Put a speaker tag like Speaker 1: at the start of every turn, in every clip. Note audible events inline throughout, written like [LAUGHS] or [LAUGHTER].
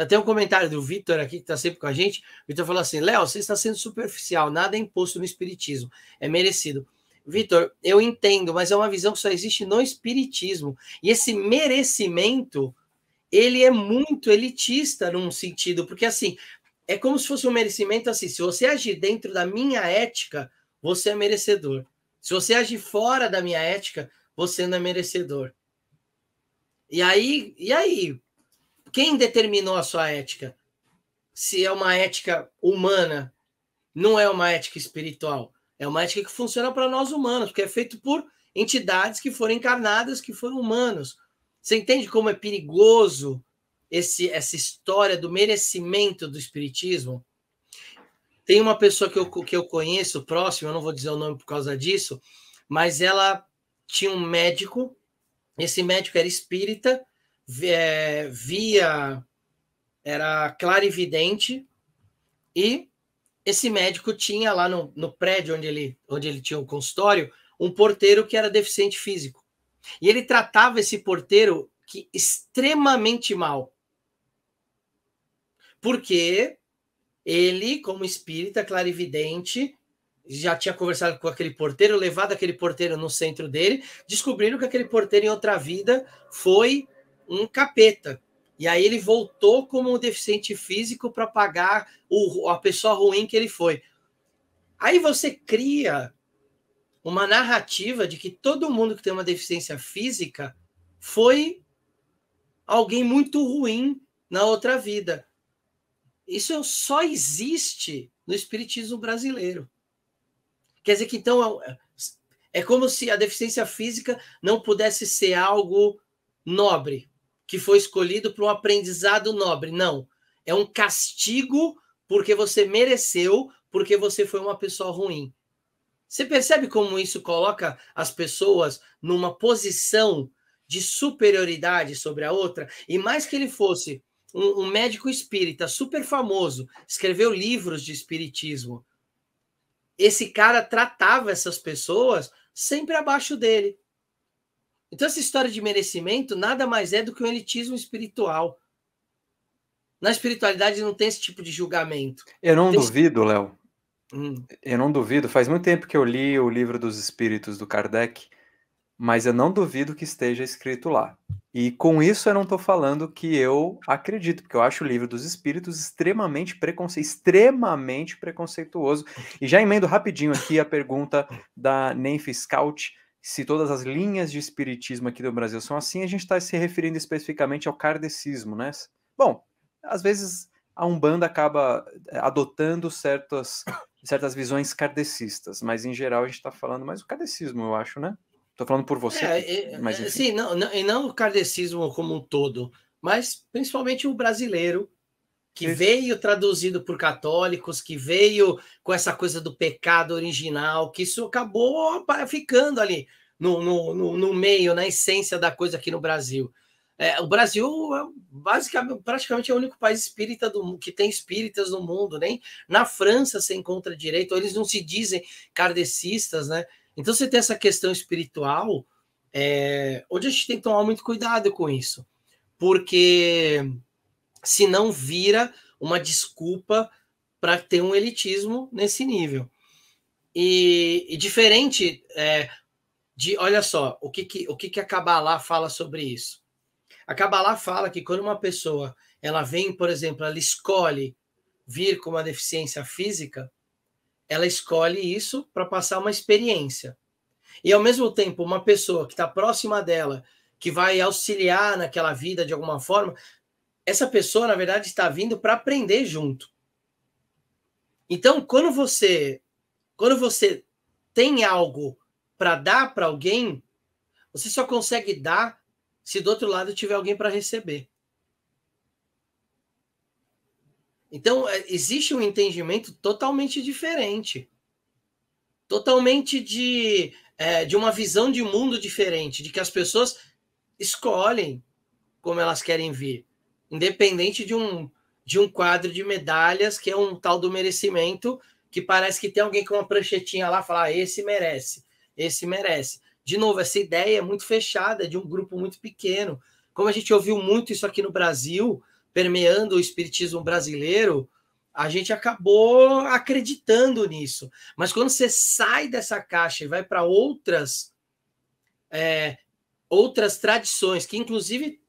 Speaker 1: Tem até um comentário do Vitor aqui, que está sempre com a gente. O Vitor falou assim: Léo, você está sendo superficial, nada é imposto no Espiritismo, é merecido. Vitor, eu entendo, mas é uma visão que só existe no Espiritismo. E esse merecimento, ele é muito elitista num sentido, porque assim, é como se fosse um merecimento assim: se você agir dentro da minha ética, você é merecedor. Se você agir fora da minha ética, você não é merecedor. E aí, e aí? Quem determinou a sua ética? Se é uma ética humana, não é uma ética espiritual. É uma ética que funciona para nós humanos, porque é feito por entidades que foram encarnadas, que foram humanos. Você entende como é perigoso esse, essa história do merecimento do espiritismo? Tem uma pessoa que eu, que eu conheço próximo, eu não vou dizer o nome por causa disso, mas ela tinha um médico, esse médico era espírita, é, via era clarividente e esse médico tinha lá no, no prédio onde ele, onde ele tinha o um consultório um porteiro que era deficiente físico. E ele tratava esse porteiro que extremamente mal. Porque ele, como espírita clarividente, já tinha conversado com aquele porteiro, levado aquele porteiro no centro dele, descobrindo que aquele porteiro em outra vida foi um capeta. E aí ele voltou como um deficiente físico para pagar o, a pessoa ruim que ele foi. Aí você cria uma narrativa de que todo mundo que tem uma deficiência física foi alguém muito ruim na outra vida. Isso só existe no espiritismo brasileiro. Quer dizer que então é, é como se a deficiência física não pudesse ser algo nobre que foi escolhido para um aprendizado nobre. Não. É um castigo porque você mereceu, porque você foi uma pessoa ruim. Você percebe como isso coloca as pessoas numa posição de superioridade sobre a outra? E mais que ele fosse um, um médico espírita super famoso, escreveu livros de espiritismo. Esse cara tratava essas pessoas sempre abaixo dele. Então, essa história de merecimento nada mais é do que um elitismo espiritual. Na espiritualidade não tem esse tipo de julgamento.
Speaker 2: Eu não tem duvido, Léo. Hum. Eu não duvido. Faz muito tempo que eu li o livro dos Espíritos do Kardec, mas eu não duvido que esteja escrito lá. E com isso eu não estou falando que eu acredito, porque eu acho o livro dos Espíritos extremamente, preconce... extremamente preconceituoso. E já emendo rapidinho aqui a pergunta da Nenf Scout se todas as linhas de espiritismo aqui do Brasil são assim, a gente está se referindo especificamente ao kardecismo, né? Bom, às vezes a Umbanda acaba eh, adotando certas, certas visões kardecistas, mas em geral a gente está falando mais o kardecismo, eu acho, né? Estou falando por você. É, é, mas, enfim. sim, não, não, e não o kardecismo como um todo, mas principalmente o
Speaker 1: brasileiro que veio traduzido por católicos, que veio com essa coisa do pecado original, que isso acabou ficando ali no, no, no, no meio, na essência da coisa aqui no Brasil. É, o Brasil é basicamente, praticamente é o único país espírita do que tem espíritas no mundo, nem né? na França se encontra direito, eles não se dizem kardecistas, né? Então você tem essa questão espiritual, é, onde a gente tem que tomar muito cuidado com isso, porque se não vira uma desculpa para ter um elitismo nesse nível. E, e diferente é, de, olha só, o que que, o que, que a Kabbalah fala sobre isso? A Kabbalah fala que quando uma pessoa ela vem, por exemplo, ela escolhe vir com uma deficiência física, ela escolhe isso para passar uma experiência. E ao mesmo tempo, uma pessoa que está próxima dela, que vai auxiliar naquela vida de alguma forma, essa pessoa, na verdade, está vindo para aprender junto. Então, quando você quando você tem algo para dar para alguém, você só consegue dar se do outro lado tiver alguém para receber. Então, é, existe um entendimento totalmente diferente. Totalmente de, é, de uma visão de mundo diferente, de que as pessoas escolhem como elas querem vir independente de um de um quadro de medalhas que é um tal do merecimento que parece que tem alguém com uma pranchetinha lá falar ah, esse merece, esse merece. De novo, essa ideia é muito fechada, é de um grupo muito pequeno. Como a gente ouviu muito isso aqui no Brasil, permeando o espiritismo brasileiro, a gente acabou acreditando nisso. Mas quando você sai dessa caixa e vai para outras é, outras tradições que inclusive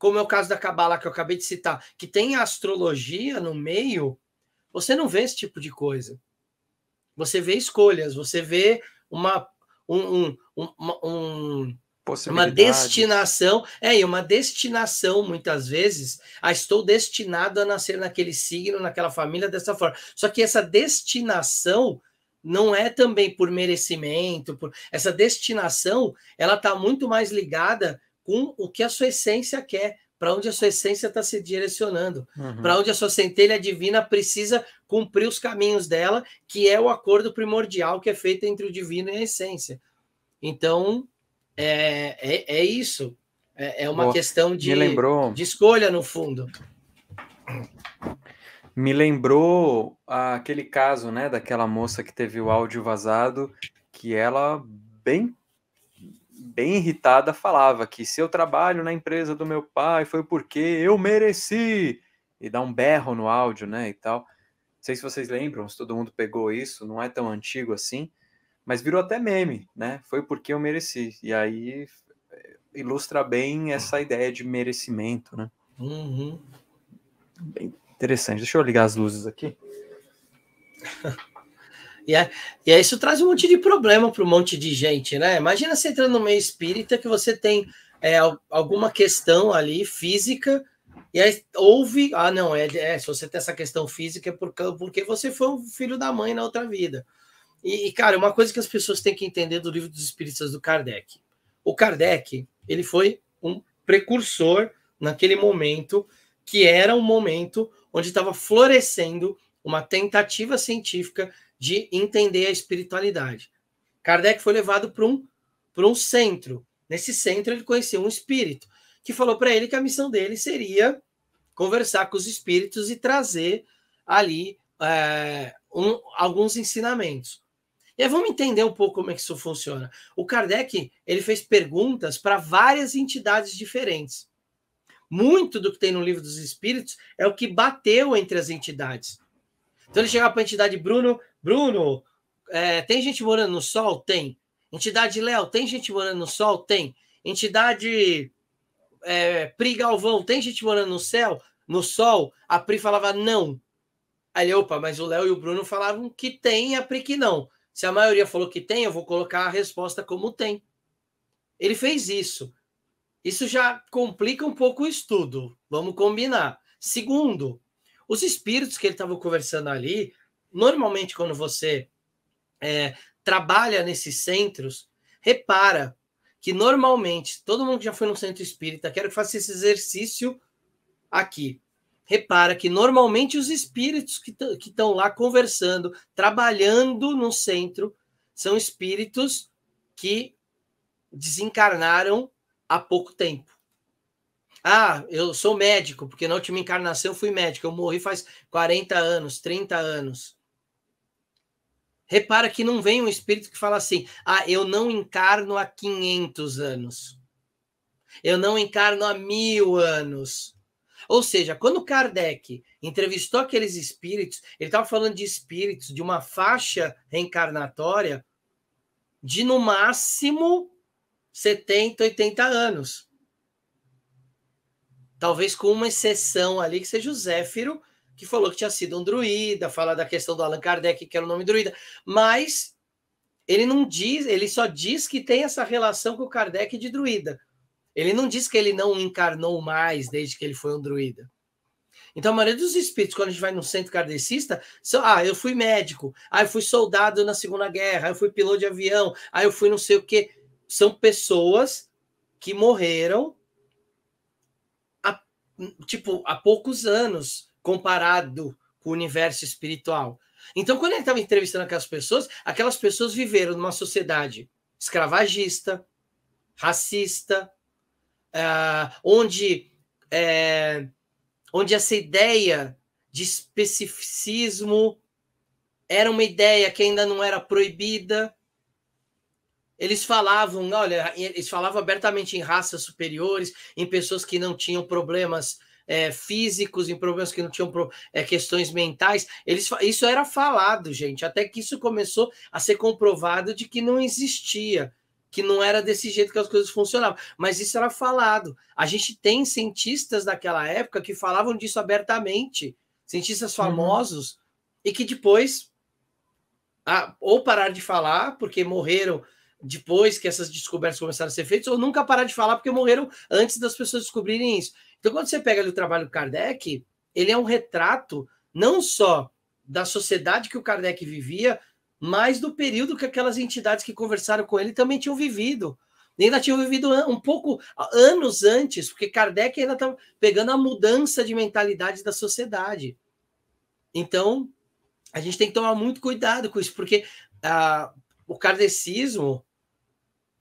Speaker 1: como é o caso da Cabala que eu acabei de citar, que tem a astrologia no meio, você não vê esse tipo de coisa. Você vê escolhas, você vê uma, um, um, um,
Speaker 2: uma destinação.
Speaker 1: É, e uma destinação, muitas vezes, ah, estou destinado a nascer naquele signo, naquela família, dessa forma. Só que essa destinação não é também por merecimento, por essa destinação, ela está muito mais ligada com o que a sua essência quer, para onde a sua essência está se direcionando, uhum. para onde a sua centelha divina precisa cumprir os caminhos dela, que é o acordo primordial que é feito entre o divino e a essência. Então, é, é, é isso. É, é uma Boa. questão de, lembrou... de escolha, no fundo.
Speaker 2: Me lembrou aquele caso, né, daquela moça que teve o áudio vazado, que ela bem bem irritada, falava que se eu trabalho na empresa do meu pai foi porque eu mereci, e dá um berro no áudio, né, e tal. Não sei se vocês lembram, se todo mundo pegou isso, não é tão antigo assim, mas virou até meme, né, foi porque eu mereci, e aí eh, ilustra bem essa ideia de merecimento, né. Uhum. Bem interessante, deixa eu ligar as luzes aqui.
Speaker 1: [LAUGHS] E, é, e é, isso traz um monte de problema para um monte de gente, né? Imagina você entrando no meio espírita que você tem é, alguma questão ali física, e aí houve. Ah, não, é, é, se você tem essa questão física é porque você foi um filho da mãe na outra vida. E, e, cara, uma coisa que as pessoas têm que entender do livro dos espíritas do Kardec. O Kardec, ele foi um precursor naquele momento, que era um momento onde estava florescendo uma tentativa científica de entender a espiritualidade. Kardec foi levado para um, um centro. Nesse centro, ele conheceu um espírito que falou para ele que a missão dele seria conversar com os espíritos e trazer ali é, um, alguns ensinamentos. E aí vamos entender um pouco como é que isso funciona. O Kardec ele fez perguntas para várias entidades diferentes. Muito do que tem no livro dos Espíritos é o que bateu entre as entidades. Então ele chegava para a entidade Bruno, Bruno, é, tem gente morando no sol? Tem. Entidade Léo, tem gente morando no sol? Tem. Entidade é, Pri Galvão, tem gente morando no céu? No sol? A Pri falava não. Aí ele, opa, mas o Léo e o Bruno falavam que tem e a Pri que não. Se a maioria falou que tem, eu vou colocar a resposta como tem. Ele fez isso. Isso já complica um pouco o estudo, vamos combinar. Segundo, os espíritos que ele estava conversando ali, normalmente quando você é, trabalha nesses centros, repara que normalmente todo mundo que já foi no centro espírita, quero que faça esse exercício aqui. Repara que normalmente os espíritos que estão lá conversando, trabalhando no centro, são espíritos que desencarnaram há pouco tempo. Ah, eu sou médico, porque na última encarnação eu fui médico, eu morri faz 40 anos, 30 anos. Repara que não vem um espírito que fala assim: ah, eu não encarno há 500 anos. Eu não encarno há mil anos. Ou seja, quando Kardec entrevistou aqueles espíritos, ele estava falando de espíritos de uma faixa reencarnatória de no máximo 70, 80 anos. Talvez com uma exceção ali, que seja o Zéfiro, que falou que tinha sido um druida, fala da questão do Allan Kardec, que era o nome druida, mas ele não diz, ele só diz que tem essa relação com o Kardec de druida. Ele não diz que ele não encarnou mais desde que ele foi um druida. Então, a maioria dos espíritos, quando a gente vai no centro kardecista, são, ah, eu fui médico, ah, eu fui soldado na Segunda Guerra, ah, eu fui piloto de avião, ah, eu fui não sei o quê. São pessoas que morreram tipo, há poucos anos, comparado com o universo espiritual. Então, quando ele estava entrevistando aquelas pessoas, aquelas pessoas viveram numa sociedade escravagista, racista, uh, onde, é, onde essa ideia de especificismo era uma ideia que ainda não era proibida, eles falavam, olha, eles falavam abertamente em raças superiores, em pessoas que não tinham problemas é, físicos, em problemas que não tinham é, questões mentais. Eles, isso era falado, gente, até que isso começou a ser comprovado de que não existia, que não era desse jeito que as coisas funcionavam. Mas isso era falado. A gente tem cientistas daquela época que falavam disso abertamente, cientistas uhum. famosos, uhum. e que depois a, ou pararam de falar porque morreram depois que essas descobertas começaram a ser feitas, ou nunca parar de falar porque morreram antes das pessoas descobrirem isso. Então, quando você pega ali o trabalho do Kardec, ele é um retrato não só da sociedade que o Kardec vivia, mas do período que aquelas entidades que conversaram com ele também tinham vivido. E ainda tinham vivido um pouco anos antes, porque Kardec ainda estava tá pegando a mudança de mentalidade da sociedade. Então, a gente tem que tomar muito cuidado com isso, porque ah, o kardecismo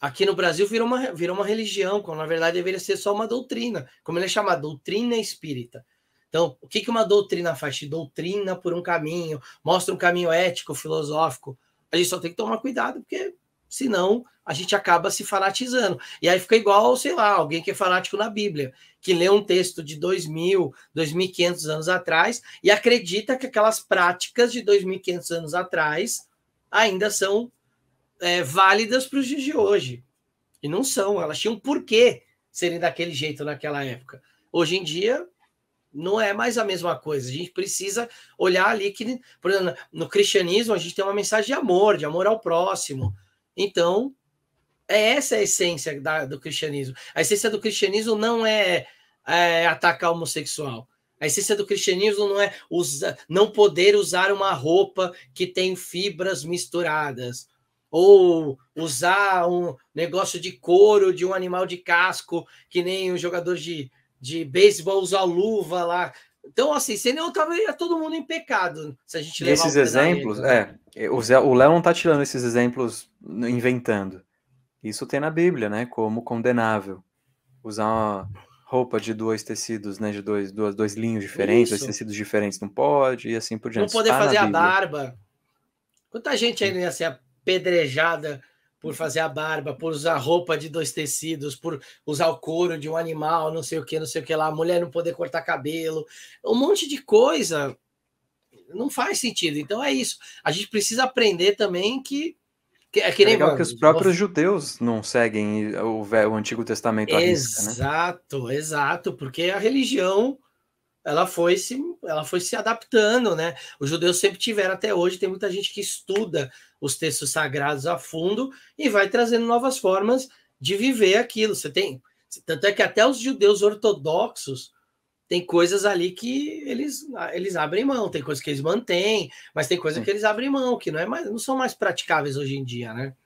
Speaker 1: Aqui no Brasil virou uma, virou uma religião, quando na verdade deveria ser só uma doutrina, como ele é chamado, doutrina espírita. Então, o que, que uma doutrina faz? Te doutrina por um caminho, mostra um caminho ético, filosófico. A gente só tem que tomar cuidado, porque senão a gente acaba se fanatizando. E aí fica igual, sei lá, alguém que é fanático na Bíblia, que lê um texto de 2.000, 2.500 anos atrás e acredita que aquelas práticas de 2.500 anos atrás ainda são é, válidas para os dias de hoje. E não são, elas tinham porquê serem daquele jeito naquela época. Hoje em dia, não é mais a mesma coisa. A gente precisa olhar ali que, por exemplo, no cristianismo, a gente tem uma mensagem de amor, de amor ao próximo. Então, é essa a essência da, do cristianismo. A essência do cristianismo não é, é atacar homossexual. A essência do cristianismo não é usa, não poder usar uma roupa que tem fibras misturadas ou usar um negócio de couro de um animal de casco, que nem um jogador de, de beisebol usa luva lá. Então, assim, senão estaria todo mundo em pecado se a gente levar Esses exemplos, é.
Speaker 2: O Léo não está tirando esses exemplos né, inventando. Isso tem na Bíblia, né? Como condenável. Usar uma roupa de dois tecidos, né? De dois, duas, dois linhos diferentes, Isso. dois tecidos diferentes não pode, e assim por diante. Não poder tá fazer a barba.
Speaker 1: Quanta gente aí não ia ser apedrejada por fazer a barba, por usar roupa de dois tecidos, por usar o couro de um animal, não sei o que, não sei o que lá, a mulher não poder cortar cabelo, um monte de coisa. Não faz sentido. Então é isso. A gente precisa aprender também que. que, é que é nem, legal mano, que os próprios você...
Speaker 2: judeus não seguem o, o Antigo Testamento. Né?
Speaker 1: exato, né? exato, porque a religião ela foi se, ela foi se adaptando, né? Os judeus sempre tiveram até hoje, tem muita gente que estuda os textos sagrados a fundo e vai trazendo novas formas de viver aquilo. Você tem, tanto é que até os judeus ortodoxos tem coisas ali que eles, eles abrem mão, tem coisas que eles mantêm, mas tem coisas que eles abrem mão, que não, é mais, não são mais praticáveis hoje em dia, né?